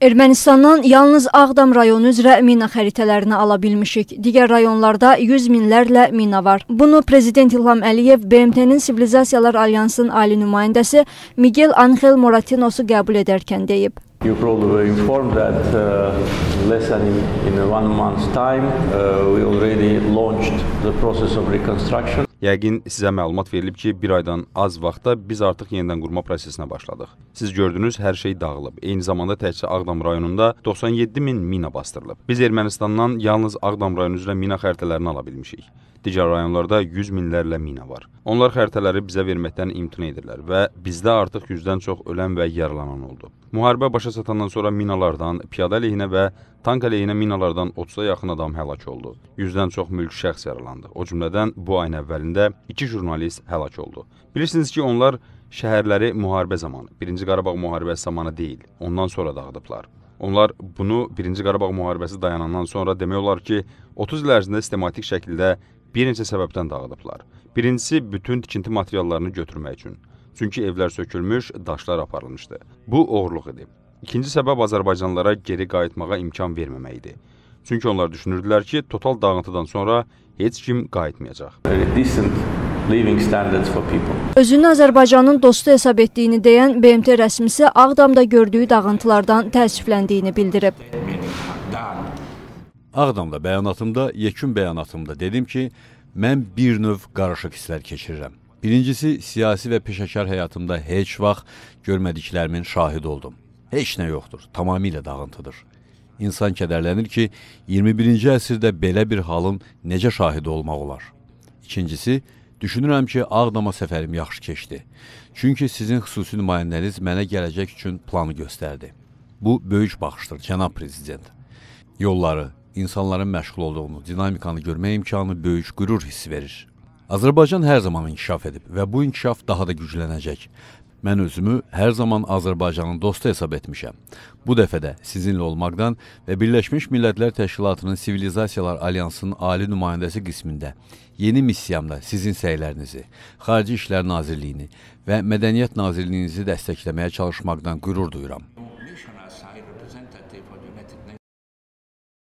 Ermənistandan yalnız Ağdam rayonu üzrə mina xəritələrini ala bilmişik. Digər rayonlarda 100 minlərlə mina var. Bunu prezident İlham Əliyev BMT-nin Sivilizasiyalar Alyansının ali nümayəndəsi Miguel Angel Moratinosu qəbul edərkən deyib. You probably were informed that uh, less than in, in one month's time uh, we already launched the process of reconstruction. Yəqin sizə məlumat verilib ki, bir aydan az vaxtda biz artıq yenidən qurma prosesinə başladıq. Siz gördünüz, hər şey dağılıb. Eyni zamanda təkcə Ağdam rayonunda 97 min mina bastırılıb. Biz Ermənistandan yalnız Ağdam rayonu üzrə mina xəritələrini ala bilmişik digər rayonlarda 100 minlərlə mina var. Onlar xəritələri bizə verməkdən imtina edirlər və bizdə artıq 100-dən çox ölən və yaralanan oldu. Müharibə başa çatandan sonra minalardan, piyada əleyhinə və tank əleyhinə minalardan 30-a yaxın adam həlak oldu. 100-dən çox mülki şəxs yaralandı. O cümlədən bu ayın əvvəlində 2 jurnalist həlak oldu. Bilirsiniz ki, onlar şəhərləri müharibə zamanı, 1-ci Qarabağ müharibəsi zamanı deyil, ondan sonra dağıdıblar. Onlar bunu 1-ci Qarabağ müharibəsi dayanandan sonra demək olar ki, 30 il ərzində sistematik şəkildə bir neçə səbəbdən dağılıblar. Birincisi, bütün tikinti materiallarını götürmək üçün. Çünki evlər sökülmüş, daşlar aparılmışdı. Bu oğurluq idi. İkinci səbəb Azərbaycanlılara geri qayıtmağa imkan verməmək idi. Çünki onlar düşünürdülər ki, total dağıntıdan sonra heç kim qayıtmayacaq. living standards for people. Özünü Azərbaycanın dostu hesab etdiyini deyən BMT rəsmisi Ağdamda gördüyü dağıntılardan təəssüfləndiyini bildirib. Ağdamda bəyanatımda, yekun bəyanatımda dedim ki, mən bir növ qarışıq hisslər keçirirəm. Birincisi, siyasi və peşəkar həyatımda heç vaxt görmədiklərimin şahid oldum. Heç nə yoxdur, tamamilə dağıntıdır. İnsan kədərlənir ki, 21-ci əsrdə belə bir halın necə şahidi olmaq olar? İkincisi, düşünürəm ki, Ağdama səfərim yaxşı keçdi. Çünki sizin xüsusi nümayəndəniz mənə gələcək üçün planı göstərdi. Bu böyük baxışdır, cənab prezident. Yolları, insanların məşğul olduğunu, dinamikanı görmək imkanı böyük qürur hissi verir. Azərbaycan hər zaman inkişaf edib və bu inkişaf daha da güclənəcək. Mən özümü hər zaman Azərbaycanın dostu hesab etmişəm. Bu dəfə də sizinlə olmaqdan və Birləşmiş Millətlər Təşkilatının Sivilizasiyalar Alyansının ali nümayəndəsi qismində yeni missiyamda sizin səylərinizi, Xarici İşlər Nazirliyini və Mədəniyyət Nazirliyinizi dəstəkləməyə çalışmaqdan qürur duyuram.